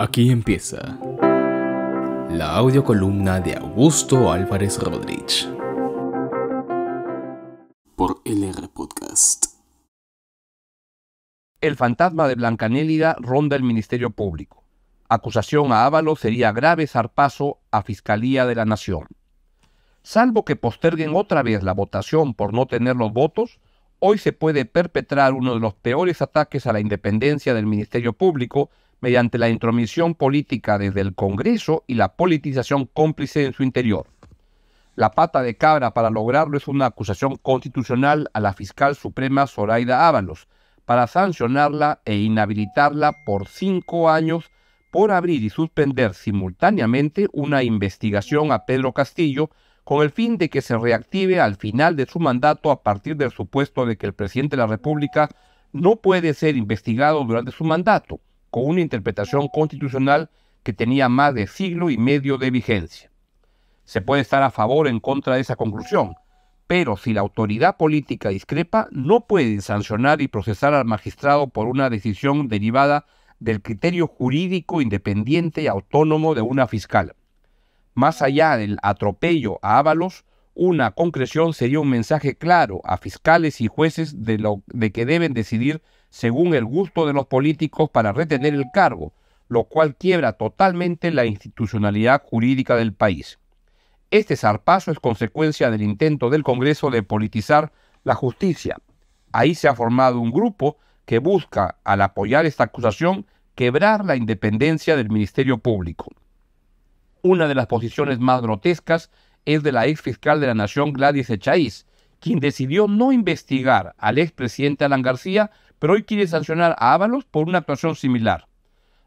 Aquí empieza la audiocolumna de Augusto Álvarez Rodríguez por LR Podcast. El fantasma de Blancanélida ronda el Ministerio Público. Acusación a Ávalo sería grave zarpazo a Fiscalía de la Nación. Salvo que posterguen otra vez la votación por no tener los votos, hoy se puede perpetrar uno de los peores ataques a la independencia del Ministerio Público mediante la intromisión política desde el Congreso y la politización cómplice en su interior. La pata de cabra para lograrlo es una acusación constitucional a la fiscal suprema Zoraida Ábalos, para sancionarla e inhabilitarla por cinco años por abrir y suspender simultáneamente una investigación a Pedro Castillo con el fin de que se reactive al final de su mandato a partir del supuesto de que el presidente de la República no puede ser investigado durante su mandato, con una interpretación constitucional que tenía más de siglo y medio de vigencia. Se puede estar a favor o en contra de esa conclusión, pero si la autoridad política discrepa, no puede sancionar y procesar al magistrado por una decisión derivada del criterio jurídico independiente y autónomo de una fiscal. Más allá del atropello a Ábalos, una concreción sería un mensaje claro a fiscales y jueces de, lo, de que deben decidir según el gusto de los políticos para retener el cargo, lo cual quiebra totalmente la institucionalidad jurídica del país. Este zarpazo es consecuencia del intento del Congreso de politizar la justicia. Ahí se ha formado un grupo que busca, al apoyar esta acusación, quebrar la independencia del Ministerio Público. Una de las posiciones más grotescas es de la ex fiscal de la Nación Gladys Echaíz, quien decidió no investigar al expresidente Alan García, pero hoy quiere sancionar a Ábalos por una actuación similar.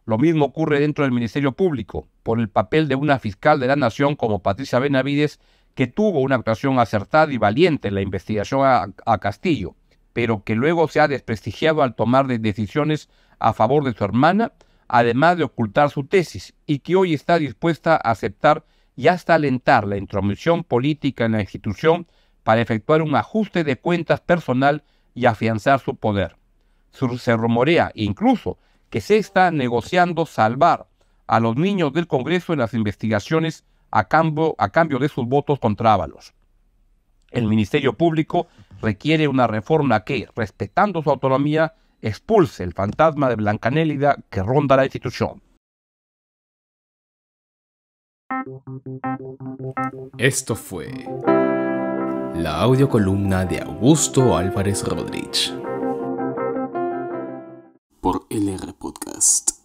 Lo mismo ocurre dentro del Ministerio Público, por el papel de una fiscal de la Nación como Patricia Benavides, que tuvo una actuación acertada y valiente en la investigación a Castillo, pero que luego se ha desprestigiado al tomar decisiones a favor de su hermana además de ocultar su tesis, y que hoy está dispuesta a aceptar y hasta alentar la intromisión política en la institución para efectuar un ajuste de cuentas personal y afianzar su poder. Se rumorea incluso que se está negociando salvar a los niños del Congreso en las investigaciones a cambio, de sus votos contra Ábalos. El Ministerio Público requiere una reforma que, respetando su autonomía, expulse el fantasma de Blancanélida que ronda la institución. Esto fue la audio audiocolumna de Augusto Álvarez Rodríguez por LR Podcast.